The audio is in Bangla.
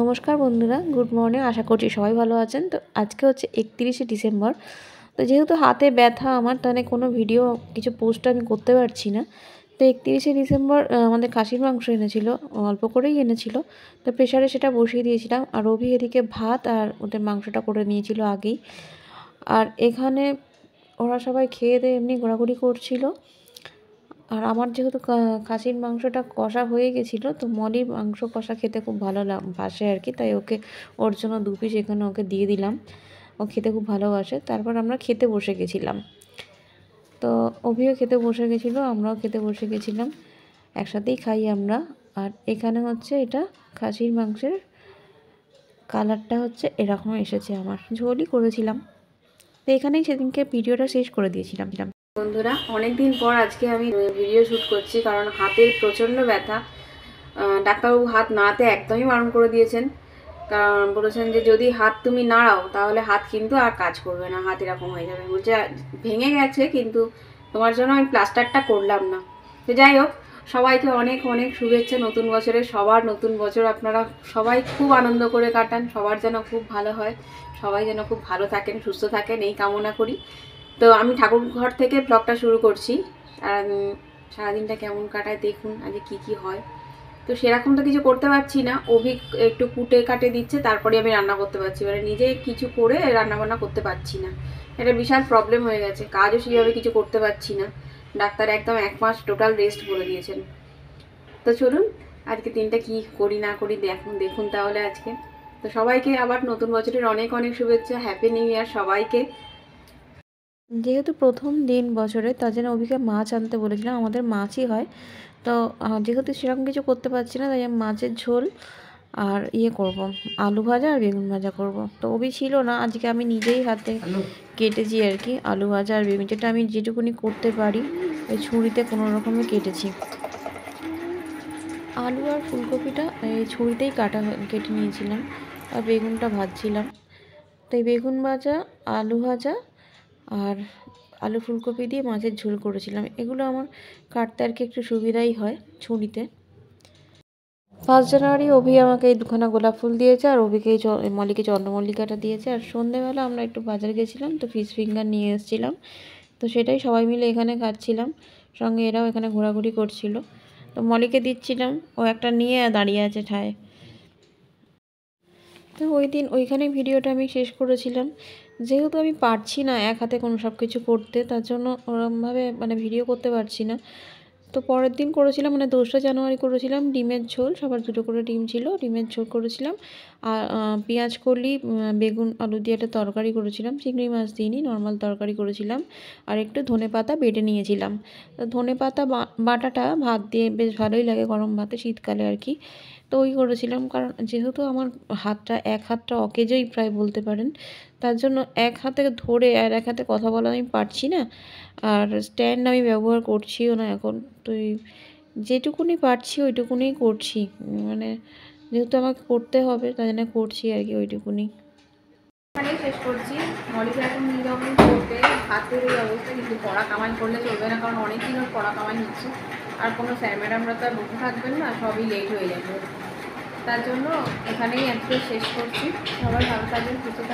নমস্কার বন্ধুরা গুড মর্নিং আশা করছি সবাই ভালো আছেন তো আজকে হচ্ছে একত্রিশে ডিসেম্বর তো যেহেতু হাতে ব্যথা আমার তাহলে মানে কোনো ভিডিও কিছু পোস্ট আমি করতে পারছি না তো একত্রিশে ডিসেম্বর আমাদের খাসির মাংস এনেছিল অল্প করেই এনেছিল তো প্রেশারে সেটা বসিয়ে দিয়েছিলাম আর রবি এদিকে ভাত আর ওদের মাংসটা করে নিয়েছিল আগেই আর এখানে ওরা সবাই খেয়ে দিয়ে এমনি ঘোরাঘুরি করছিল আর আমার যেহেতু খাসির মাংসটা কষা হয়ে গেছিলো তো মলির মাংস কষা খেতে খুব ভালো বাসে আর কি তাই ওকে ওর জন্য দু পিস এখানে ওকে দিয়ে দিলাম ও খেতে খুব ভালোবাসে তারপর আমরা খেতে বসে গেছিলাম তো অভিও খেতে বসে গেছিলো আমরাও খেতে বসে গেছিলাম একসাথেই খাই আমরা আর এখানে হচ্ছে এটা খাসির মাংসের কালারটা হচ্ছে এরকম এসেছে আমার ঝোলই করেছিলাম তো এখানেই সেদিনকে ভিডিওটা শেষ করে দিয়েছিলাম বন্ধুরা অনেক দিন পর আজকে আমি ভিডিও শ্যুট করছি কারণ হাতের প্রচণ্ড ব্যথা ডাক্তারবাবু হাত নাড়াতে একদমই বারণ করে দিয়েছেন কারণ বলেছেন যে যদি হাত তুমি নাড়াও তাহলে হাত কিন্তু আর কাজ করবে না হাত এরকম হয়ে যাবে বলছে ভেঙে গেছে কিন্তু তোমার জন্য আমি প্লাস্টারটা করলাম না তো যাই হোক সবাইকে অনেক অনেক শুভেচ্ছা নতুন বছরে সবার নতুন বছর আপনারা সবাই খুব আনন্দ করে কাটান সবার যেন খুব ভালো হয় সবাই যেন খুব ভালো থাকেন সুস্থ থাকেন এই কামনা করি তো আমি ঠাকুর ঘর থেকে ব্লগটা শুরু করছি সারাদিনটা কেমন কাটায় দেখুন আগে কি কি হয় তো সেরকম তো কিছু করতে পারছি না অভি একটু কুটে কাটে দিচ্ছে তারপরে আমি রান্না করতে পারছি মানে নিজে কিছু করে রান্নাবান্না করতে পারছি না এটা বিশাল প্রবলেম হয়ে গেছে কাজও সেইভাবে কিছু করতে পারছি না ডাক্তার একদম এক মাস টোটাল রেস্ট বলে দিয়েছেন তো চলুন আজকে দিনটা কি করি না করি দেখুন দেখুন তাহলে আজকে তো সবাইকে আবার নতুন বছরের অনেক অনেক শুভেচ্ছা হ্যাপি নিউ ইয়ার সবাইকে যেহেতু প্রথম দিন বছরে তার জন্য অভিকে মাছ আনতে বলেছিলাম আমাদের মাছই হয় তো যেহেতু সেরকম কিছু করতে পারছি না তাই মাছের ঝোল আর ইয়ে করব আলু ভাজা আর বেগুন ভাজা করব তো অভি ছিল না আজকে আমি নিজেই হাতে কেটেছি আর কি আলু ভাজা আর বেগুন যেটা আমি যেটুকুনি করতে পারি ওই ছুরিতে কোনো রকমে কেটেছি আলু আর ফুলকপিটা এই ছুরিতেই কাটা কেটে নিয়েছিলাম আর বেগুনটা ভাজছিলাম তো বেগুন ভাজা আলু ভাজা আর আলু ফুলকপি দিয়ে মাছের ঝোল করেছিলাম এগুলো আমার কাটতে আর কি একটু সুবিধাই হয় ছুঁড়িতে ফার্স্ট জানুয়ারি অভি আমাকে এই দুখানা গোলাপ ফুল দিয়েছে আর অভিকে মল্লিকে চন্দ্রমল্লিকাটা দিয়েছে আর সন্ধেবেলা আমরা একটু বাজারে গেছিলাম তো ফিস ফিঙ্গার নিয়ে এসেছিলাম তো সেটাই সবাই মিলে এখানে খাচ্ছিলাম সঙ্গে এরাও এখানে ঘোরাঘুরি করছিল তো মলিকে দিচ্ছিলাম ও একটা নিয়ে দাঁড়িয়ে আছে ঠায় তো ওই দিন ওইখানে ভিডিওটা আমি শেষ করেছিলাম যেহেতু আমি পারছি না এক হাতে কোনো সব কিছু করতে তার জন্য ওরমভাবে মানে ভিডিও করতে পারছি না তো পরের দিন করেছিলাম মানে দোসরা জানুয়ারি করেছিলাম ডিমের ঝোল সবার দুটো করে ডিম ছিল ডিমের ঝোল করেছিলাম আর পেঁয়াজ করলি বেগুন আলু দিয়ে একটা তরকারি করেছিলাম চিংড়ি মাছ নিই নর্মাল তরকারি করেছিলাম আর একটু ধনে পাতা বেটে নিয়েছিলাম ধনে পাতা বাটাটা ভাত দিয়ে বেশ ভালোই লাগে গরম ভাতে শীতকালে আর কি তো ওই করেছিলাম কারণ যেহেতু আমার হাতটা এক হাতটা অকেজেই প্রায় বলতে পারেন তার জন্য এক হাতে ধরে আর এক হাতে কথা বলা আমি পারছি না আর স্ট্যান্ড আমি ব্যবহার করছিও না এখন তো যেটুকুনি পারছি ওইটুকুনি করছি মানে যেহেতু আমাকে করতে হবে তাই জন্য করছি আর কি ওইটুকুনি এখানেই শেষ করছি মলিকে এখন নিয়ে যাবো করতে হাতের এই অবস্থা কিন্তু পড়া কামাই করলে চলবে না কারণ অনেক দিন পড়া কামাই নিচ্ছে আর কোনো স্যার ম্যাডামরা তো আর বসে থাকবেন না সবই লেট হয়ে যাবে তার জন্য এখানেই আজকে শেষ করছি সবাই ভালো থাকবেন সুস্থ